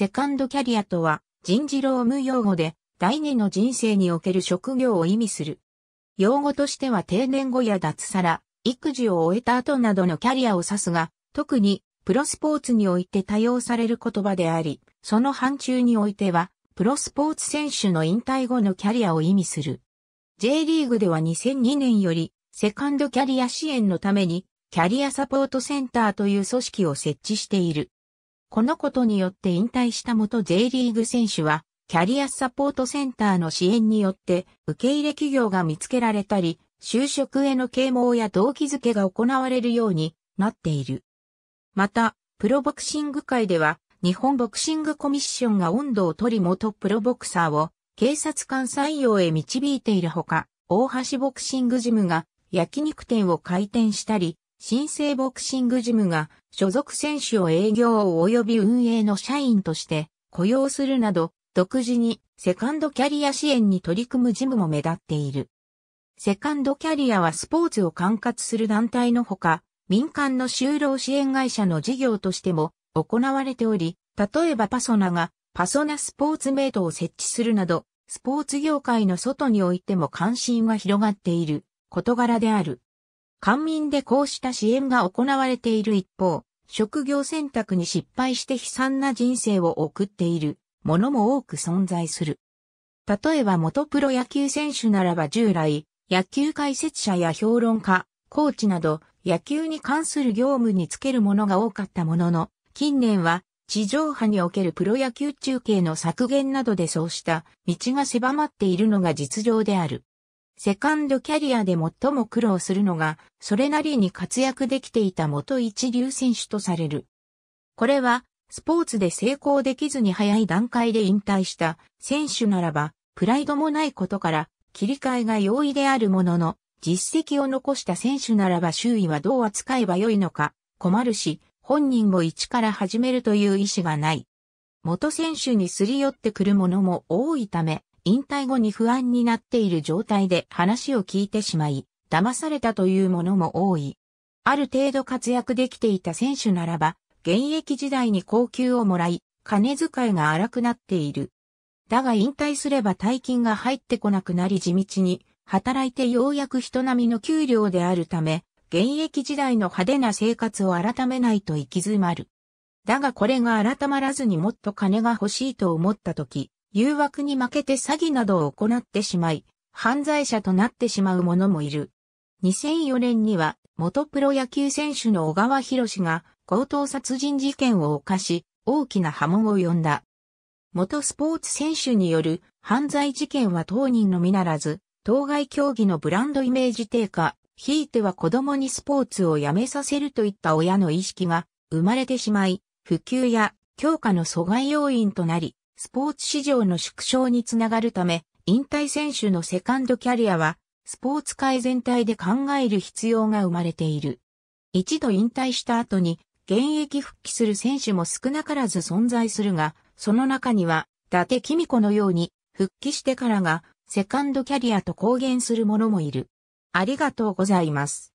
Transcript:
セカンドキャリアとは人事労務用語で第二の人生における職業を意味する。用語としては定年後や脱サラ、育児を終えた後などのキャリアを指すが、特にプロスポーツにおいて多用される言葉であり、その範疇においては、プロスポーツ選手の引退後のキャリアを意味する。J リーグでは2002年より、セカンドキャリア支援のために、キャリアサポートセンターという組織を設置している。このことによって引退した元 J リーグ選手は、キャリアサポートセンターの支援によって、受け入れ企業が見つけられたり、就職への啓蒙や動機づけが行われるようになっている。また、プロボクシング界では、日本ボクシングコミッションが温度を取り元プロボクサーを警察官採用へ導いているほか、大橋ボクシングジムが焼肉店を開店したり、新生ボクシングジムが所属選手を営業及び運営の社員として雇用するなど、独自にセカンドキャリア支援に取り組むジムも目立っている。セカンドキャリアはスポーツを管轄する団体のほか、民間の就労支援会社の事業としても行われており、例えばパソナがパソナスポーツメイトを設置するなど、スポーツ業界の外においても関心は広がっている事柄である。官民でこうした支援が行われている一方、職業選択に失敗して悲惨な人生を送っているものも多く存在する。例えば元プロ野球選手ならば従来、野球解説者や評論家、コーチなど野球に関する業務につけるものが多かったものの、近年は地上波におけるプロ野球中継の削減などでそうした道が狭まっているのが実情である。セカンドキャリアで最も苦労するのが、それなりに活躍できていた元一流選手とされる。これは、スポーツで成功できずに早い段階で引退した選手ならば、プライドもないことから、切り替えが容易であるものの、実績を残した選手ならば周囲はどう扱えばよいのか、困るし、本人も一から始めるという意思がない。元選手にすり寄ってくるものも多いため、引退後に不安になっている状態で話を聞いてしまい、騙されたというものも多い。ある程度活躍できていた選手ならば、現役時代に高級をもらい、金遣いが荒くなっている。だが引退すれば大金が入ってこなくなり地道に、働いてようやく人並みの給料であるため、現役時代の派手な生活を改めないと行き詰まる。だがこれが改まらずにもっと金が欲しいと思った時、誘惑に負けて詐欺などを行ってしまい、犯罪者となってしまう者もいる。2004年には、元プロ野球選手の小川博士が強盗殺人事件を犯し、大きな波紋を呼んだ。元スポーツ選手による犯罪事件は当人のみならず、当該競技のブランドイメージ低下、ひいては子供にスポーツをやめさせるといった親の意識が生まれてしまい、普及や強化の阻害要因となり、スポーツ市場の縮小につながるため、引退選手のセカンドキャリアは、スポーツ界全体で考える必要が生まれている。一度引退した後に、現役復帰する選手も少なからず存在するが、その中には、伊達公子のように、復帰してからが、セカンドキャリアと公言する者もいる。ありがとうございます。